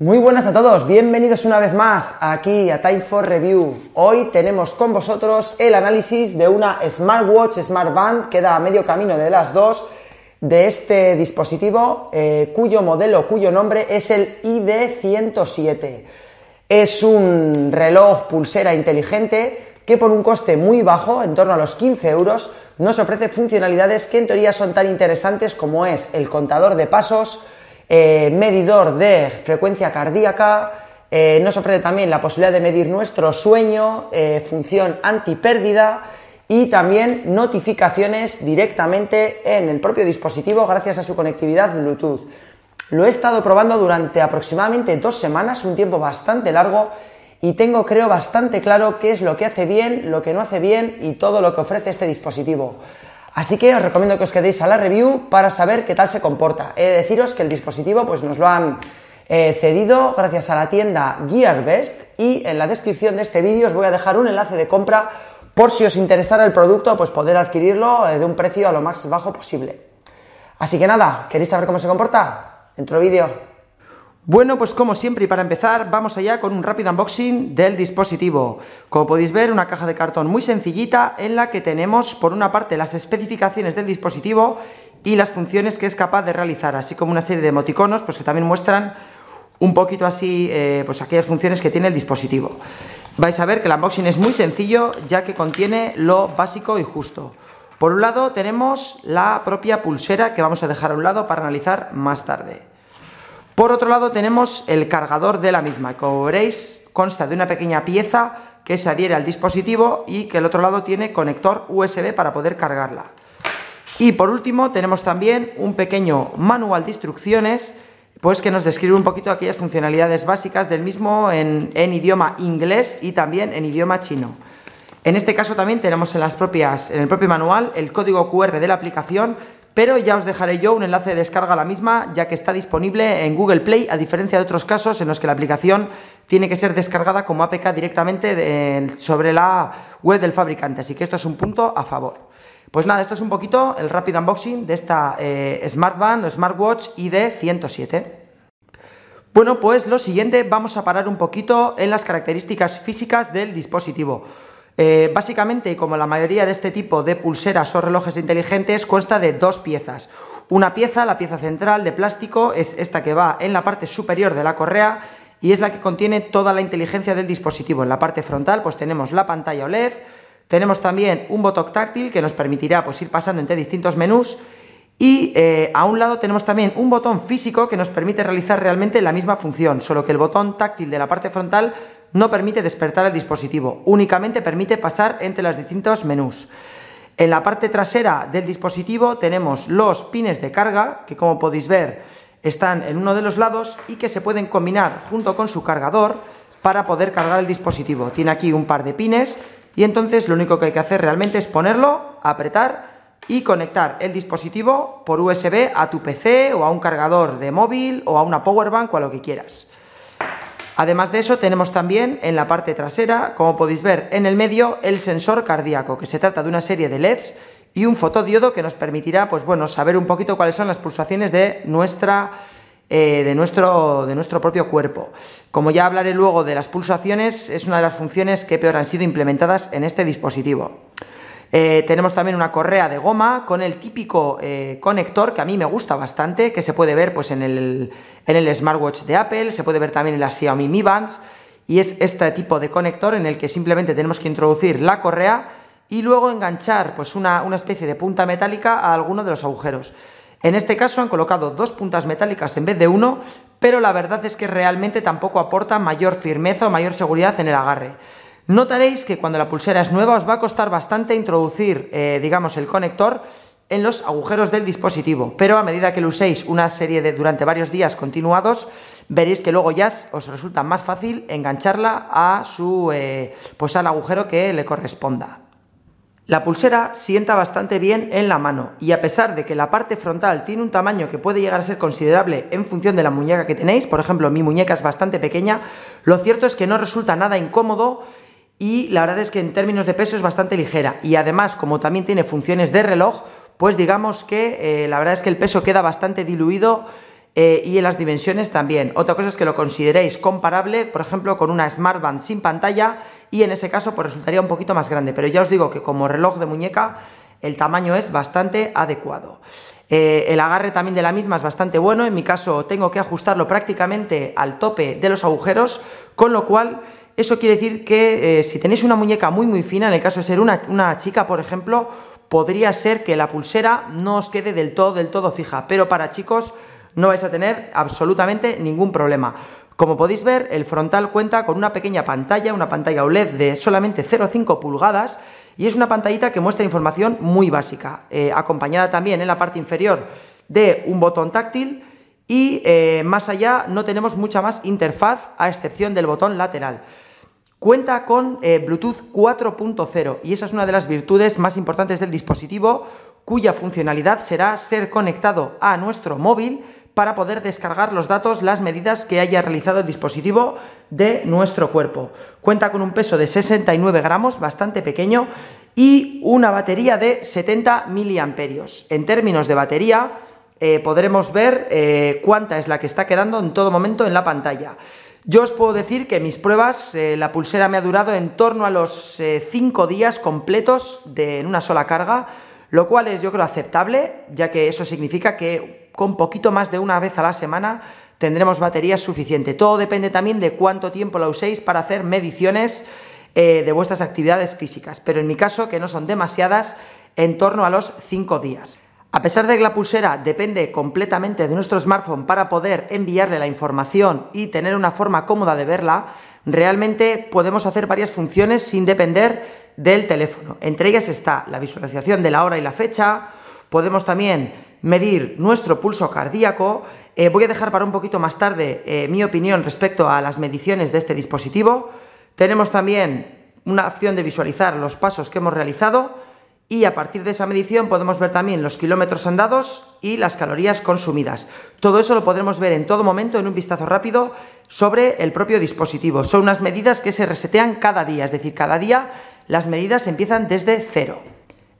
Muy buenas a todos, bienvenidos una vez más aquí a Time for Review. Hoy tenemos con vosotros el análisis de una smartwatch smartband, que da a medio camino de las dos de este dispositivo eh, cuyo modelo, cuyo nombre es el ID107. Es un reloj pulsera inteligente que por un coste muy bajo, en torno a los 15 euros, nos ofrece funcionalidades que en teoría son tan interesantes como es el contador de pasos, eh, medidor de frecuencia cardíaca, eh, nos ofrece también la posibilidad de medir nuestro sueño, función eh, función antipérdida y también notificaciones directamente en el propio dispositivo gracias a su conectividad Bluetooth. Lo he estado probando durante aproximadamente dos semanas, un tiempo bastante largo, y tengo creo bastante claro qué es lo que hace bien, lo que no hace bien y todo lo que ofrece este dispositivo. Así que os recomiendo que os quedéis a la review para saber qué tal se comporta. He de deciros que el dispositivo pues, nos lo han eh, cedido gracias a la tienda GearBest y en la descripción de este vídeo os voy a dejar un enlace de compra por si os interesara el producto, pues poder adquirirlo eh, de un precio a lo más bajo posible. Así que nada, ¿queréis saber cómo se comporta? Dentro vídeo. Bueno, pues como siempre y para empezar, vamos allá con un rápido unboxing del dispositivo. Como podéis ver, una caja de cartón muy sencillita en la que tenemos por una parte las especificaciones del dispositivo y las funciones que es capaz de realizar, así como una serie de emoticonos pues que también muestran un poquito así eh, pues aquellas funciones que tiene el dispositivo. Vais a ver que el unboxing es muy sencillo ya que contiene lo básico y justo. Por un lado tenemos la propia pulsera que vamos a dejar a un lado para analizar más tarde. Por otro lado tenemos el cargador de la misma, como veréis consta de una pequeña pieza que se adhiere al dispositivo y que el otro lado tiene conector USB para poder cargarla. Y por último tenemos también un pequeño manual de instrucciones pues que nos describe un poquito aquellas funcionalidades básicas del mismo en, idioma inglés y también en idioma chino. En este caso también tenemos en, las propias, en el propio manual el código QR de la aplicación pero ya os dejaré yo un enlace de descarga a la misma, ya que está disponible en Google Play, a diferencia de otros casos en los que la aplicación tiene que ser descargada como APK directamente sobre la web del fabricante, así que esto es un punto a favor. Pues nada, esto es un poquito el rápido unboxing de esta eh, Smartband o Smartwatch ID 107. Bueno, pues lo siguiente, vamos a parar un poquito en las características físicas del dispositivo. Eh, básicamente, como la mayoría de este tipo de pulseras o relojes inteligentes, consta de dos piezas. Una pieza, la pieza central de plástico, es esta que va en la parte superior de la correa y es la que contiene toda la inteligencia del dispositivo. En la parte frontal pues tenemos la pantalla OLED, tenemos también un botón táctil que nos permitirá pues, ir pasando entre distintos menús y eh, a un lado tenemos también un botón físico que nos permite realizar realmente la misma función, solo que el botón táctil de la parte frontal no permite despertar el dispositivo, únicamente permite pasar entre los distintos menús. En la parte trasera del dispositivo tenemos los pines de carga, que como podéis ver están en uno de los lados y que se pueden combinar junto con su cargador para poder cargar el dispositivo. Tiene aquí un par de pines y entonces lo único que hay que hacer realmente es ponerlo, apretar y conectar el dispositivo por USB a tu PC o a un cargador de móvil o a una powerbank o a lo que quieras. Además de eso, tenemos también en la parte trasera, como podéis ver en el medio, el sensor cardíaco, que se trata de una serie de LEDs y un fotodiodo que nos permitirá, pues bueno, saber un poquito cuáles son las pulsaciones de eh, de nuestro propio cuerpo. Como ya hablaré luego de las pulsaciones, es una de las funciones que peor han sido implementadas en este dispositivo. Eh, tenemos también una correa de goma con el típico eh, conector que a mí me gusta bastante, que se puede ver pues, en, el, smartwatch de Apple, se puede ver también en la Xiaomi Mi Bands, y es este tipo de conector en el que simplemente tenemos que introducir la correa y luego enganchar pues, una, una especie de punta metálica a alguno de los agujeros. En este caso han colocado dos puntas metálicas en vez de uno, pero la verdad es que realmente tampoco aporta mayor firmeza o mayor seguridad en el agarre. Notaréis que cuando la pulsera es nueva os va a costar bastante introducir, eh, digamos, el conector en los agujeros del dispositivo, pero a medida que lo uséis una serie de durante varios días continuados, veréis que luego ya os resulta más fácil engancharla a su, eh, pues al agujero que le corresponda. La pulsera sienta bastante bien en la mano y a pesar de que la parte frontal tiene un tamaño que puede llegar a ser considerable en función de la muñeca que tenéis, por ejemplo mi muñeca es bastante pequeña, lo cierto es que no resulta nada incómodo y la verdad es que en términos de peso es bastante ligera y además como también tiene funciones de reloj, pues digamos que eh, la verdad es que el peso queda bastante diluido eh, y en las dimensiones también. Otra cosa es que lo consideréis comparable, por ejemplo, con una smartband sin pantalla y en ese caso pues resultaría un poquito más grande, pero ya os digo que como reloj de muñeca el tamaño es bastante adecuado. Eh, el agarre también de la misma es bastante bueno, en mi caso tengo que ajustarlo prácticamente al tope de los agujeros, con lo cual eso quiere decir que eh, si tenéis una muñeca muy muy fina, en el caso de ser una, chica, por ejemplo, podría ser que la pulsera no os quede del todo, del todo fija, pero para chicos no vais a tener absolutamente ningún problema. Como podéis ver, el frontal cuenta con una pequeña pantalla, una pantalla OLED de solamente 0,5 pulgadas y es una pantallita que muestra información muy básica, eh, acompañada también en la parte inferior de un botón táctil y eh, más allá no tenemos mucha más interfaz a excepción del botón lateral. Cuenta con eh, Bluetooth 4.0 y esa es una de las virtudes más importantes del dispositivo cuya funcionalidad será ser conectado a nuestro móvil para poder descargar los datos, las medidas que haya realizado el dispositivo de nuestro cuerpo. Cuenta con un peso de 69 gramos, bastante pequeño, y una batería de 70 miliamperios. En términos de batería, eh, podremos ver eh, cuánta es la que está quedando en todo momento en la pantalla. Yo os puedo decir que mis pruebas, eh, la pulsera me ha durado en torno a los 5 eh, días completos en una sola carga, lo cual es yo creo aceptable, ya que eso significa que con poquito más de una vez a la semana tendremos batería suficiente. Todo depende también de cuánto tiempo la uséis para hacer mediciones eh, de vuestras actividades físicas, pero en mi caso, que no son demasiadas, en torno a los 5 días. A pesar de que la pulsera depende completamente de nuestro smartphone para poder enviarle la información y tener una forma cómoda de verla, realmente podemos hacer varias funciones sin depender del teléfono. Entre ellas está la visualización de la hora y la fecha, podemos también medir nuestro pulso cardíaco. Eh, voy a dejar para un poquito más tarde eh, mi opinión respecto a las mediciones de este dispositivo. Tenemos también una opción de visualizar los pasos que hemos realizado y a partir de esa medición podemos ver también los kilómetros andados y las calorías consumidas. Todo eso lo podremos ver en todo momento en un vistazo rápido sobre el propio dispositivo. Son unas medidas que se resetean cada día, es decir, cada día las medidas empiezan desde cero.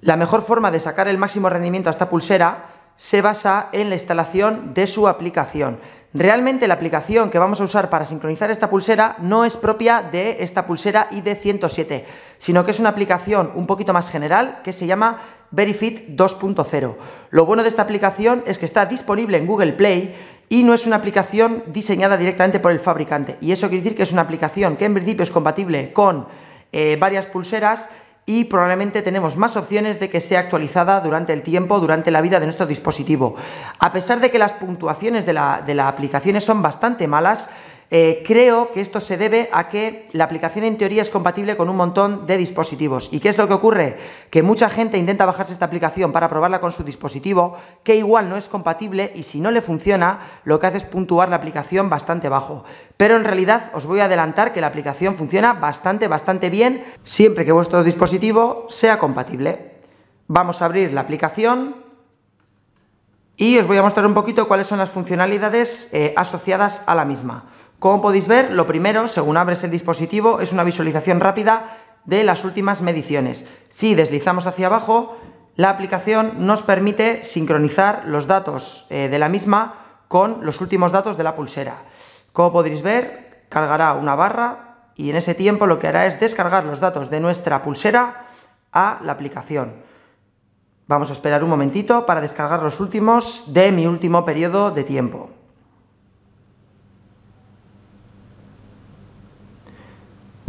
La mejor forma de sacar el máximo rendimiento a esta pulsera se basa en la instalación de su aplicación. Realmente la aplicación que vamos a usar para sincronizar esta pulsera no es propia de esta pulsera ID107, sino que es una aplicación un poquito más general que se llama Verifit 2.0. Lo bueno de esta aplicación es que está disponible en Google Play y no es una aplicación diseñada directamente por el fabricante. Y eso quiere decir que es una aplicación que en principio es compatible con eh, varias pulseras y probablemente tenemos más opciones de que sea actualizada durante el tiempo, durante la vida de nuestro dispositivo. A pesar de que las puntuaciones de, la, de las aplicaciones son bastante malas, eh, creo que esto se debe a que la aplicación en teoría es compatible con un montón de dispositivos. ¿Y qué es lo que ocurre? Que mucha gente intenta bajarse esta aplicación para probarla con su dispositivo, que igual no es compatible y si no le funciona, lo que hace es puntuar la aplicación bastante bajo. Pero en realidad os voy a adelantar que la aplicación funciona bastante, bastante bien, siempre que vuestro dispositivo sea compatible. Vamos a abrir la aplicación. Y os voy a mostrar un poquito cuáles son las funcionalidades eh, asociadas a la misma. Como podéis ver, lo primero, según abres el dispositivo, es una visualización rápida de las últimas mediciones. Si deslizamos hacia abajo, la aplicación nos permite sincronizar los datos eh, de la misma con los últimos datos de la pulsera. Como podéis ver, cargará una barra y en ese tiempo lo que hará es descargar los datos de nuestra pulsera a la aplicación. Vamos a esperar un momentito para descargar los últimos de mi último periodo de tiempo.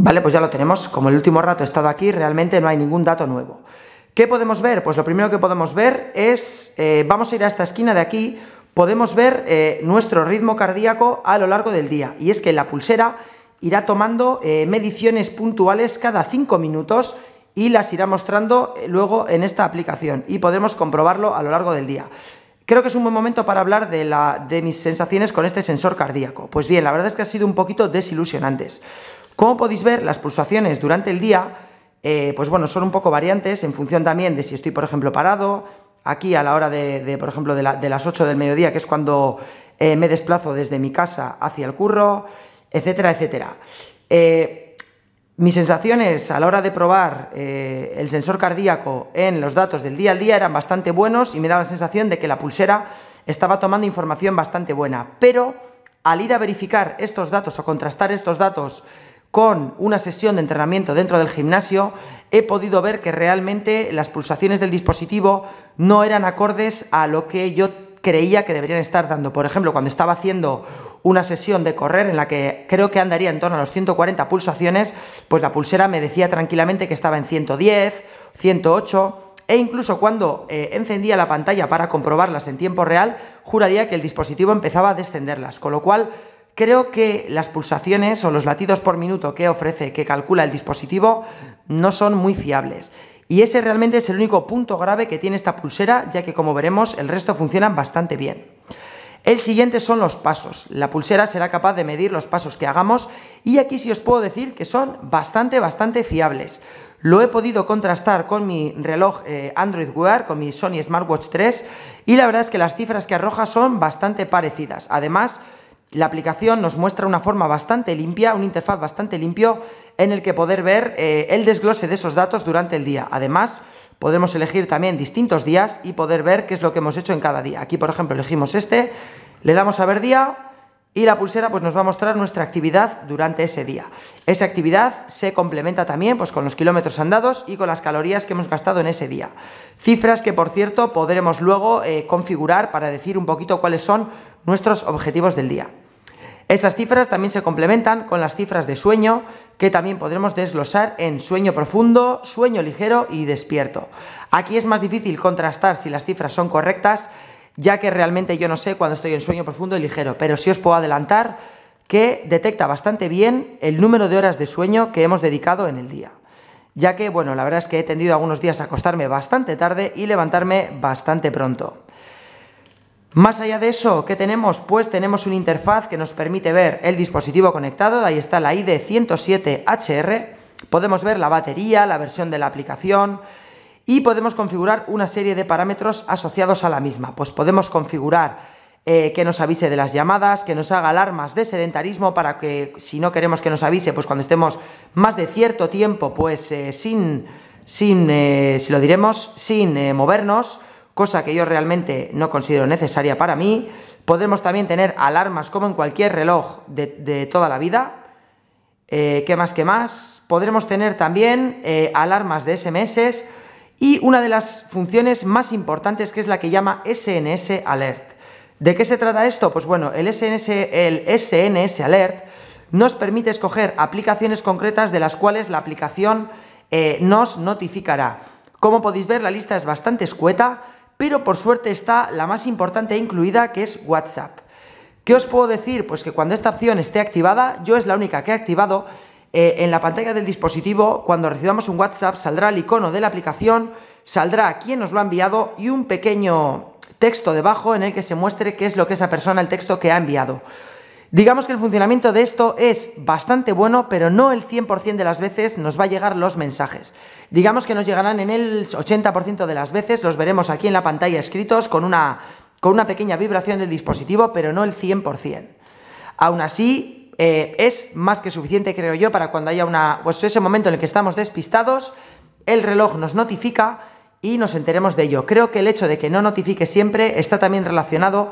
Vale, pues ya lo tenemos. Como el último rato he estado aquí, realmente no hay ningún dato nuevo. ¿Qué podemos ver? Pues lo primero que podemos ver es, eh, vamos a ir a esta esquina de aquí, podemos ver eh, nuestro ritmo cardíaco a lo largo del día. Y es que la pulsera irá tomando eh, mediciones puntuales cada 5 minutos y las irá mostrando luego en esta aplicación y podremos comprobarlo a lo largo del día. Creo que es un buen momento para hablar de, la, de mis sensaciones con este sensor cardíaco. Pues bien, la verdad es que ha sido un poquito desilusionantes. Como podéis ver, las pulsaciones durante el día, eh, pues bueno, son un poco variantes en función también de si estoy, por ejemplo, parado, aquí a la hora de, por ejemplo, de, las 8 del mediodía, que es cuando eh, me desplazo desde mi casa hacia el curro, etcétera, etcétera. Eh, mis sensaciones a la hora de probar el sensor cardíaco en los datos del día al día eran bastante buenos y me daba la sensación de que la pulsera estaba tomando información bastante buena. Pero al ir a verificar estos datos o contrastar estos datos con una sesión de entrenamiento dentro del gimnasio, he podido ver que realmente las pulsaciones del dispositivo no eran acordes a lo que yo creía que deberían estar dando. Por ejemplo, cuando estaba haciendo una sesión de correr en la que creo que andaría en torno a los 140 pulsaciones, pues la pulsera me decía tranquilamente que estaba en 110, 108 e incluso cuando eh, encendía la pantalla para comprobarlas en tiempo real, juraría que el dispositivo empezaba a descenderlas, con lo cual Creo que las pulsaciones o los latidos por minuto que ofrece, que calcula el dispositivo, no son muy fiables. Y ese realmente es el único punto grave que tiene esta pulsera, ya que como veremos el resto funciona bastante bien. El siguiente son los pasos. La pulsera será capaz de medir los pasos que hagamos y aquí sí os puedo decir que son bastante, bastante fiables. Lo he podido contrastar con mi reloj eh, Android Wear, con mi Sony Smartwatch 3 y la verdad es que las cifras que arroja son bastante parecidas. Además, la aplicación nos muestra una forma bastante limpia, una interfaz bastante limpio en el que poder ver eh, el desglose de esos datos durante el día. Además, podemos elegir también distintos días y poder ver qué es lo que hemos hecho en cada día. Aquí, por ejemplo, elegimos este, le damos a ver día, y la pulsera pues, nos va a mostrar nuestra actividad durante ese día. Esa actividad se complementa también pues, con los kilómetros andados y con las calorías que hemos gastado en ese día. Cifras que, por cierto, podremos luego eh, configurar para decir un poquito cuáles son nuestros objetivos del día. Esas cifras también se complementan con las cifras de sueño, que también podremos desglosar en sueño profundo, sueño ligero y despierto. Aquí es más difícil contrastar si las cifras son correctas, ya que realmente yo no sé cuándo estoy en sueño profundo y ligero, pero sí os puedo adelantar que detecta bastante bien el número de horas de sueño que hemos dedicado en el día. Ya que, bueno, la verdad es que he tendido algunos días a acostarme bastante tarde y levantarme bastante pronto. Más allá de eso, ¿qué tenemos? Pues tenemos una interfaz que nos permite ver el dispositivo conectado, ahí está la ID107HR, podemos ver la batería, la versión de la aplicación y podemos configurar una serie de parámetros asociados a la misma. Pues podemos configurar eh, que nos avise de las llamadas, que nos haga alarmas de sedentarismo para que si no queremos que nos avise, pues cuando estemos más de cierto tiempo, pues eh, sin, eh, si lo diremos, sin movernos, cosa que yo realmente no considero necesaria para mí. Podremos también tener alarmas como en cualquier reloj de, toda la vida. Eh, ¿Qué más? ¿Qué más? Podremos tener también eh, alarmas de SMS y una de las funciones más importantes que es la que llama SNS Alert. ¿De qué se trata esto? Pues bueno, el SNS, el SNS Alert nos permite escoger aplicaciones concretas de las cuales la aplicación eh, nos notificará. Como podéis ver, la lista es bastante escueta pero por suerte está la más importante incluida que es WhatsApp. ¿Qué os puedo decir? Pues que cuando esta opción esté activada, yo es la única que he activado, eh, en la pantalla del dispositivo, cuando recibamos un WhatsApp, saldrá el icono de la aplicación, saldrá quién nos lo ha enviado y un pequeño texto debajo en el que se muestre qué es lo que esa persona, el texto que ha enviado. Digamos que el funcionamiento de esto es bastante bueno, pero no el 100% de las veces nos va a llegar los mensajes. Digamos que nos llegarán en el 80% de las veces, los veremos aquí en la pantalla escritos con una, con una pequeña vibración del dispositivo, pero no el 100%. Aún así, eh, es más que suficiente, creo yo, para cuando haya una, pues ese momento en el que estamos despistados, el reloj nos notifica y nos enteremos de ello. Creo que el hecho de que no notifique siempre está también relacionado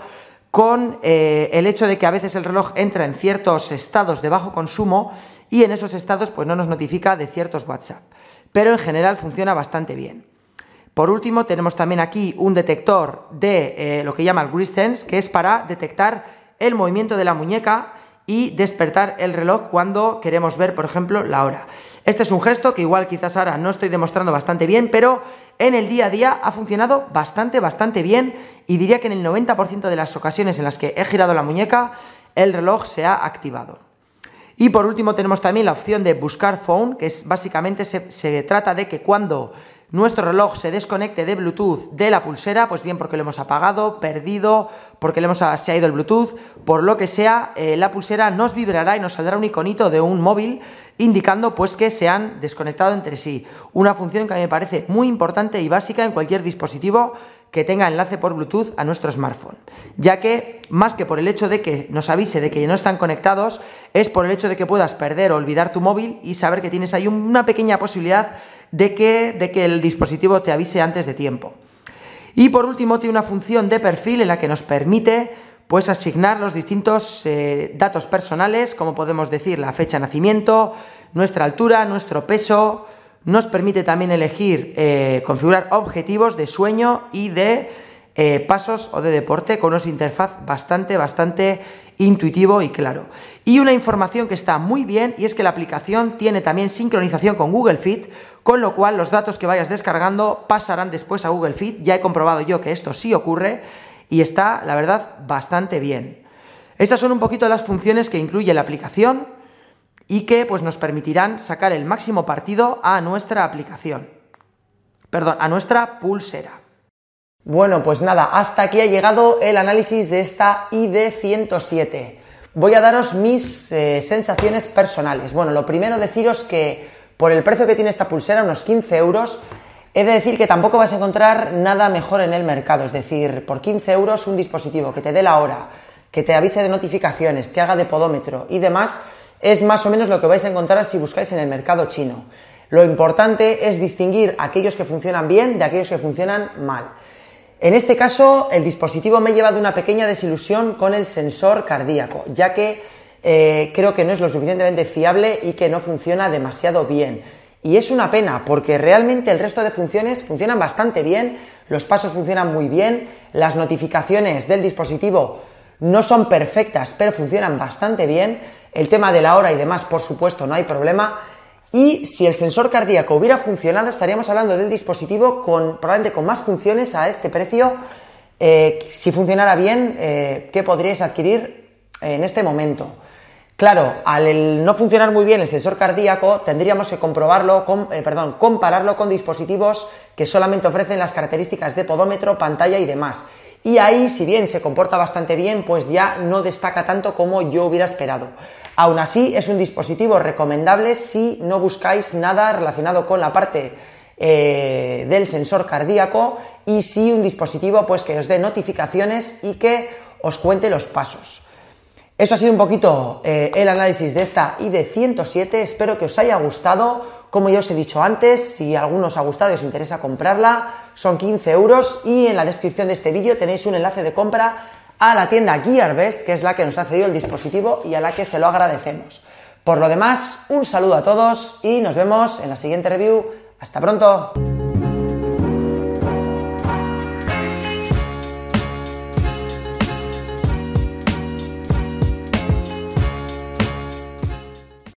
con eh, el hecho de que a veces el reloj entra en ciertos estados de bajo consumo y en esos estados pues no nos notifica de ciertos WhatsApp. Pero en general funciona bastante bien. Por último, tenemos también aquí un detector de eh, lo que llama el Grease que es para detectar el movimiento de la muñeca y despertar el reloj cuando queremos ver, por ejemplo, la hora. Este es un gesto que igual quizás ahora no estoy demostrando bastante bien, pero en el día a día ha funcionado bastante, bastante bien y diría que en el 90% de las ocasiones en las que he girado la muñeca, el reloj se ha activado. Y por último tenemos también la opción de buscar phone, que es básicamente se, se trata de que cuando nuestro reloj se desconecte de Bluetooth de la pulsera, pues bien porque lo hemos apagado, perdido, porque le hemos, se ha ido el Bluetooth, por lo que sea, eh, la pulsera nos vibrará y nos saldrá un iconito de un móvil indicando pues que se han desconectado entre sí. Una función que a mí me parece muy importante y básica en cualquier dispositivo que tenga enlace por Bluetooth a nuestro smartphone, ya que más que por el hecho de que nos avise de que no están conectados, es por el hecho de que puedas perder o olvidar tu móvil y saber que tienes ahí una pequeña posibilidad de que, de que el dispositivo te avise antes de tiempo. Y por último, tiene una función de perfil en la que nos permite pues, asignar los distintos eh, datos personales, como podemos decir la fecha de nacimiento, nuestra altura, nuestro peso. Nos permite también elegir, eh, configurar objetivos de sueño y de eh, pasos o de deporte con una interfaz bastante, bastante intuitivo y claro. Y una información que está muy bien y es que la aplicación tiene también sincronización con Google Fit, con lo cual los datos que vayas descargando pasarán después a Google Fit. Ya he comprobado yo que esto sí ocurre y está, la verdad, bastante bien. Esas son un poquito las funciones que incluye la aplicación y que pues, nos permitirán sacar el máximo partido a nuestra aplicación. Perdón, a nuestra pulsera. Bueno, pues nada, hasta aquí ha llegado el análisis de esta ID107. Voy a daros mis eh, sensaciones personales. Bueno, lo primero deciros que por el precio que tiene esta pulsera, unos 15 euros, he de decir que tampoco vais a encontrar nada mejor en el mercado. Es decir, por 15 euros un dispositivo que te dé la hora, que te avise de notificaciones, que haga de podómetro y demás, es más o menos lo que vais a encontrar si buscáis en el mercado chino. Lo importante es distinguir aquellos que funcionan bien de aquellos que funcionan mal. En este caso, el dispositivo me ha llevado una pequeña desilusión con el sensor cardíaco, ya que eh, creo que no es lo suficientemente fiable y que no funciona demasiado bien. Y es una pena, porque realmente el resto de funciones funcionan bastante bien, los pasos funcionan muy bien, las notificaciones del dispositivo no son perfectas, pero funcionan bastante bien, el tema de la hora y demás, por supuesto, no hay problema, y si el sensor cardíaco hubiera funcionado, estaríamos hablando del dispositivo con probablemente con más funciones a este precio. Eh, si funcionara bien, eh, ¿qué podríais adquirir en este momento? Claro, al no funcionar muy bien el sensor cardíaco, tendríamos que comprobarlo, eh, perdón, compararlo con dispositivos que solamente ofrecen las características de podómetro, pantalla y demás y ahí, si bien se comporta bastante bien, pues ya no destaca tanto como yo hubiera esperado. Aún así, es un dispositivo recomendable si no buscáis nada relacionado con la parte eh, del sensor cardíaco y si un dispositivo pues que os dé notificaciones y que os cuente los pasos. Eso ha sido un poquito eh, el análisis de esta ID107. Espero que os haya gustado. Como ya os he dicho antes, si a alguno os ha gustado y os interesa comprarla, son 15 euros y en la descripción de este vídeo tenéis un enlace de compra a la tienda Gearbest, que es la que nos ha cedido el dispositivo y a la que se lo agradecemos. Por lo demás, un saludo a todos y nos vemos en la siguiente review. Hasta pronto.